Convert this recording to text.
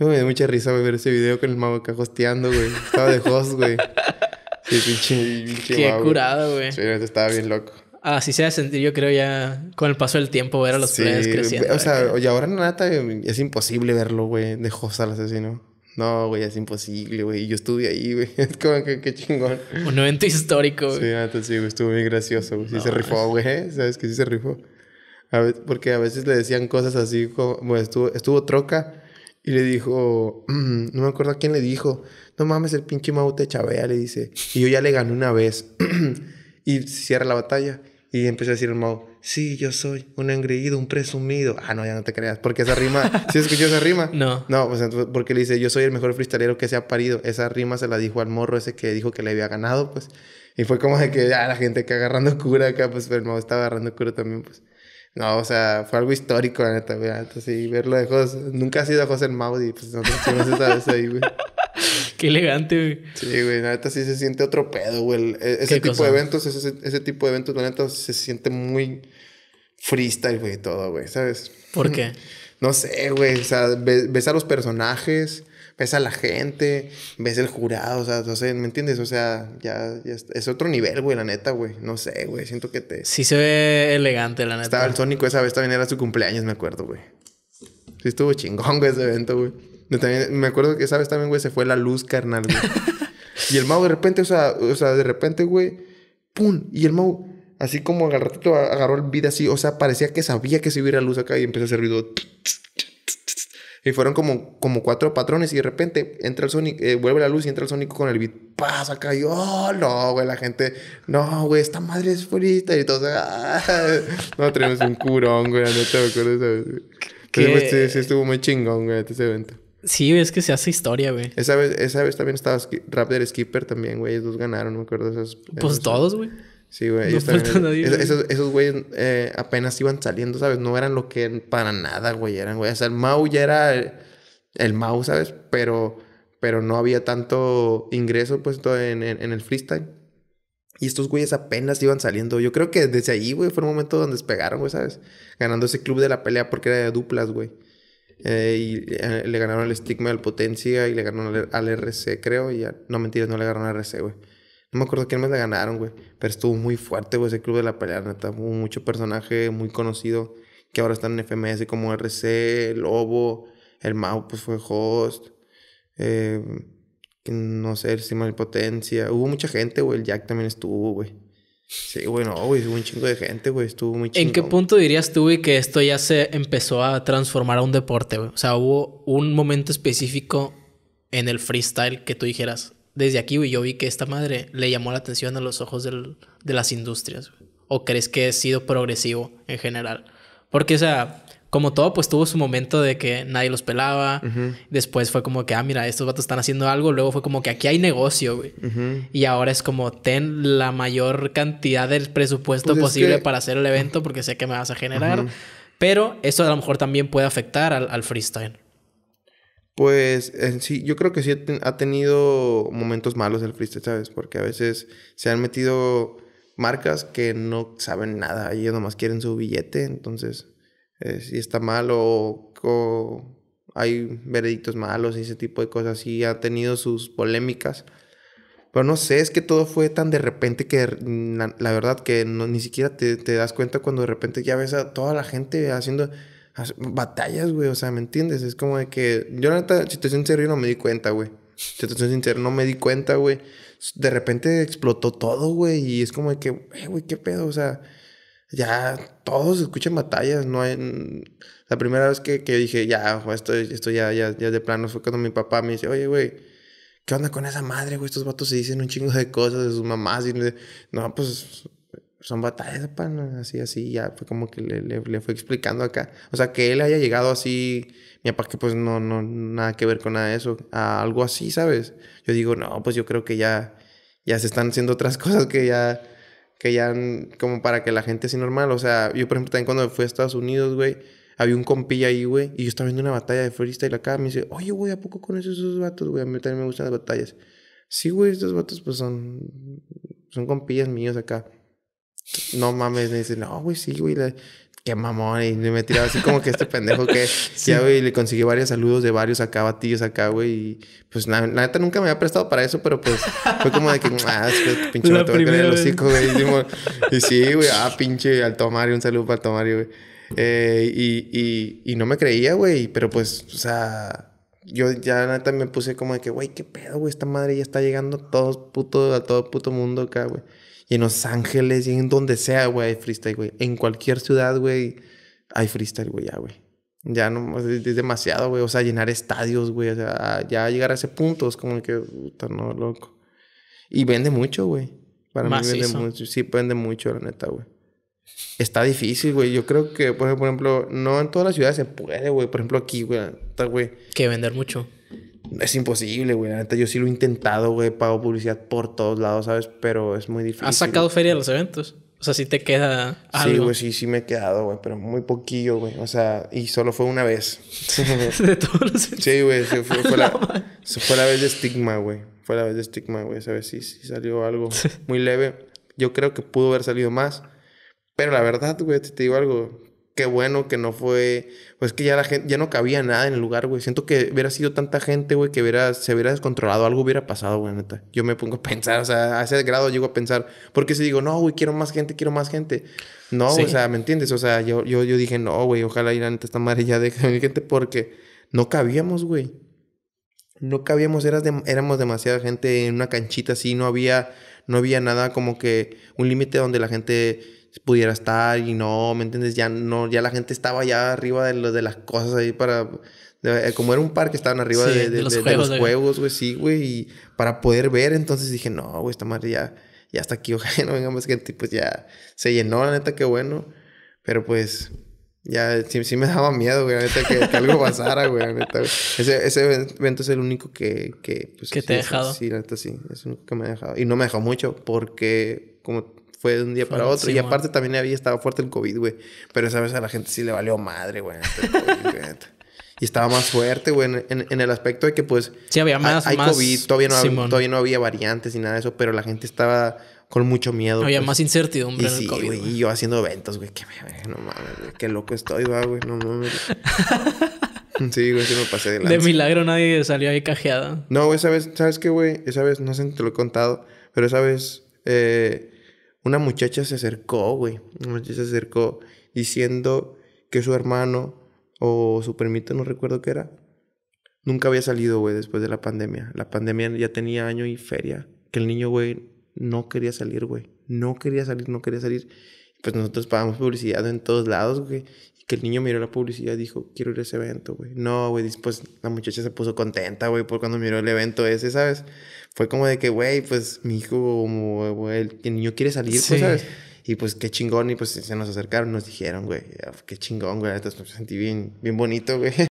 me dio mucha risa, ver ese video con el mago acá hosteando, güey. Estaba de host, güey. Qué curado, güey. Sí, estaba bien loco. Así se ha sentir, yo creo, ya con el paso del tiempo, ver a los sí, players creciendo. O sea, oye, ahora en Nata es imposible verlo, güey, de host al asesino. No, güey, es imposible, güey. Yo estuve ahí, güey. Es como que qué chingón. Un evento histórico, güey. Sí, nata sí, güey. Estuvo bien gracioso, güey. Sí se rifó, güey. ¿eh? ¿Sabes que sí se rifó? A porque a veces le decían cosas así como... estuvo, estuvo troca y le dijo, no me acuerdo a quién le dijo, no mames, el pinche maute chabea le dice. Y yo ya le gané una vez. y cierra la batalla. Y empecé a decir el Mau, sí, yo soy un engreído, un presumido. Ah, no, ya no te creas, porque esa rima, ¿sí escuchó esa rima? No. No, pues porque le dice, yo soy el mejor freestalero que se ha parido. Esa rima se la dijo al morro ese que dijo que le había ganado, pues. Y fue como de que ya la gente que agarrando cura acá, pues, pero el Mau estaba agarrando cura también, pues. No, o sea, fue algo histórico, la neta, güey. Entonces, sí, verlo de José. Nunca ha sido José el y, pues no, no se sabes ahí, güey. Qué elegante, güey. Sí, güey, la neta sí se siente otro pedo, güey. E, ese tipo de eventos, ese, ese, tipo de eventos, la neta se siente muy freestyle, güey, todo, güey, ¿sabes? ¿Por qué? No sé, güey. O sea, ves a los personajes ves a la gente, ves el jurado, o sea, no sé, ¿me entiendes? O sea, ya, es otro nivel, güey, la neta, güey. No sé, güey, siento que te... Sí se ve elegante, la neta. Estaba el Sónico esa vez, también era su cumpleaños, me acuerdo, güey. Sí estuvo chingón, güey, ese evento, güey. me acuerdo que esa vez también, güey, se fue la luz, carnal, y el Mau de repente, o sea, o sea, de repente, güey, ¡pum! Y el Mau... Así como al ratito agarró el vida así, o sea, parecía que sabía que se iba a luz acá y empezó a hacer ruido. Y fueron como, como cuatro patrones y de repente entra el Sonic, eh, vuelve la luz y entra el Sonic con el beat. ¡Paz! Acá y ¡oh, no, güey! La gente, ¡no, güey! Esta madre es frita. Y todo, ¡ah! No, tenemos un curón, güey. No te acuerdas. Este, que pues, este sí, estuvo muy chingón, güey, este, ese evento. Sí, es que se hace historia, güey. Esa vez, esa vez también estaba Raptor Skipper también, güey. Ellos dos ganaron, me acuerdo. Esas, pues todos, güey. Sí, güey. No esos, esos güeyes eh, apenas iban saliendo, ¿sabes? No eran lo que para nada, güey. Eran, güey. O sea, el Mau ya era el, Mau, ¿sabes? Pero, pero no había tanto ingreso puesto en, en, el freestyle. Y estos güeyes apenas iban saliendo. Yo creo que desde ahí, güey, fue un momento donde despegaron, güey, ¿sabes? Ganando ese club de la pelea porque era de duplas, güey. Eh, y eh, le ganaron el estigma al Potencia y le ganaron al, RC, creo. Y no, mentiras, no le ganaron al RC, güey. No me acuerdo quién me la ganaron, güey. Pero estuvo muy fuerte, güey, ese club de la pelea, neta. mucho personaje muy conocido que ahora están en FMS como RC, Lobo, el Mau, pues fue host. Eh, no sé, el Simón Potencia. Hubo mucha gente, güey. El Jack también estuvo, güey. Sí, güey, no, güey. Hubo un chingo de gente, güey. Estuvo muy ¿En qué punto dirías tú, güey, que esto ya se empezó a transformar a un deporte, güey? O sea, hubo un momento específico en el freestyle que tú dijeras, desde aquí, güey, yo vi que esta madre le llamó la atención a los ojos de las industrias. ¿O crees que he sido progresivo en general? Porque, o sea, como todo, pues tuvo su momento de que nadie los pelaba. Después fue como que, ah, mira, estos vatos están haciendo algo. Luego fue como que aquí hay negocio, güey. Y ahora es como, ten la mayor cantidad del presupuesto pues posible para hacer el evento porque sé que me vas a generar. Pero eso a lo mejor también puede afectar al, al freestyle. Pues sí, yo creo que sí ha tenido momentos malos el freestyle, ¿sabes? Porque a veces se han metido marcas que no saben nada, ellos nomás quieren su billete, entonces eh, si está mal o, hay veredictos malos y ese tipo de cosas, sí ha tenido sus polémicas. Pero no sé, es que todo fue tan de repente que la, verdad que ni siquiera te, te das cuenta cuando de repente ya ves a toda la gente haciendo batallas, güey. O sea, ¿me entiendes? Es como de que. Yo, la neta, si te soy sincero, no me di cuenta, güey. Si te soy sincero, no me di cuenta, güey. De repente explotó todo, güey. Y es como de que, eh, güey, qué pedo. O sea, ya todos escuchan batallas. No en La primera vez que, que dije, ya, esto, esto ya, ya, ya de plano fue cuando mi papá me dice, oye, güey. ¿qué onda con esa madre, güey? Estos vatos se dicen un chingo de cosas de sus mamás. Y no, pues son batallas, pan, así, así, ya fue como que le, fue explicando acá. O sea, que él haya llegado así, mi papá que pues no, no, nada que ver con nada de eso, a algo así, ¿sabes? Yo digo, no, pues yo creo que ya, ya se están haciendo otras cosas que ya, que ya, como para que la gente sea normal, o sea, yo por ejemplo también cuando fui a Estados Unidos, güey, había un compilla ahí, güey, y yo estaba viendo una batalla de freestyle acá, me dice, oye, güey, ¿a poco con esos vatos, güey? A mí también me gustan las batallas. Sí, güey, estos vatos pues son, son compillas míos acá. No mames, me dice, no, güey, sí, güey, qué mamón. Y me tiraba así como que este pendejo que sí. ya, güey, le conseguí varios saludos de varios acá, batillos acá, güey. Y pues la, neta nunca me había prestado para eso, pero pues fue como de que, ah, es que este pinche me voy a el hocico, güey. Y, sí, güey, ah, pinche Alto Mario, un saludo para el güey. Eh, y, y, y no me creía, güey, pero pues, o sea yo ya neta me puse como de que, güey, qué pedo, güey, esta madre ya está llegando a todo puto, a todo puto mundo acá, güey. Y en Los Ángeles y en donde sea, güey, hay freestyle, güey. En cualquier ciudad, güey, hay freestyle, güey, ya, güey. Ya no, es, demasiado, güey. O sea, llenar estadios, güey. O sea, ya llegar a ese punto es como que, puta, no, loco. Y vende mucho, güey. Para mí vende mucho. Sí, vende mucho, la neta, güey. Está difícil, güey. Yo creo que, por ejemplo, no en todas las ciudades se puede, güey. Por ejemplo, aquí, güey. Está, güey. Que vender mucho es imposible, güey. La yo sí lo he intentado, güey. Pago publicidad por todos lados, ¿sabes? Pero es muy difícil. ¿Has sacado feria de los eventos? O sea, sí te queda algo. Sí, güey, sí, sí me he quedado, güey, pero muy poquillo, güey. O sea, y solo fue una vez. de todos los Sí, güey, sí, fue, fue, la, vez de estigma, güey. Fue la vez de estigma, güey. Sabes, sí, sí salió algo muy leve. Yo creo que pudo haber salido más. Pero la verdad, güey, te digo algo qué bueno que no fue, pues que ya la gente, ya no cabía nada en el lugar, güey. Siento que hubiera sido tanta gente, güey, que se hubiera descontrolado, algo hubiera pasado, güey, neta. Yo me pongo a pensar, o sea, a ese grado llego a pensar, porque si digo, no, güey, quiero más gente, quiero más gente. No, o sea, ¿me entiendes? O sea, yo, yo, yo dije, no, güey, ojalá ir a esta madre ya que gente porque no cabíamos, güey. No cabíamos, éramos demasiada gente en una canchita así, no había, no había nada como que un límite donde la gente pudiera estar y no, ¿me entiendes? Ya no, ya la gente estaba ya arriba de, los de las cosas ahí para... Eh, como era un parque, estaban arriba de, de, los juegos, güey, sí, güey, y para poder ver, entonces dije, no, güey, esta madre ya, ya está aquí, ojalá no venga más gente, pues ya se llenó, la neta, qué bueno, pero pues... Ya, sí, sí, me daba miedo, güey, La neta, que, que algo pasara, güey, neta, Ese, ese, evento es el único que... Que, pues, te sí, ha dejado. Sí, neta, sí. Es el único que me ha dejado. Y no me dejó mucho porque, como fue de un día para otro. y aparte también había estado fuerte el COVID, güey. Pero esa vez a la gente sí le valió madre, güey. y estaba más fuerte, güey, en, el aspecto de que, pues... Sí, había más... Hay COVID, todavía no, había, variantes ni nada de eso, pero la gente estaba con mucho miedo. Había pues. más incertidumbre sí, el y yo haciendo eventos, güey, que me, no mames, qué loco estoy, güey, no mames. sí, güey, sí me pasé de la... De milagro nadie salió ahí cajeada. No, güey. vez, ¿sabes qué, güey? Esa vez, no sé si te lo he contado, pero esa vez eh, una muchacha se acercó, güey. Una muchacha se acercó diciendo que su hermano o su permito, no recuerdo qué era, nunca había salido, güey, después de la pandemia. La pandemia ya tenía año y feria. Que el niño, güey, no quería salir, güey. No quería salir, no quería salir pues nosotros pagamos publicidad en todos lados, güey. Y que el niño miró la publicidad y dijo, quiero ir a ese evento, güey. No, güey, después la muchacha se puso contenta, güey, por cuando miró el evento ese, ¿sabes? Fue como de que, güey, pues mi hijo, güey, el, niño quiere salir, pues, ¿sabes? Y pues qué chingón, y pues se nos acercaron, nos dijeron, güey, ah, qué chingón, güey, entonces me sentí bien, bien bonito, güey.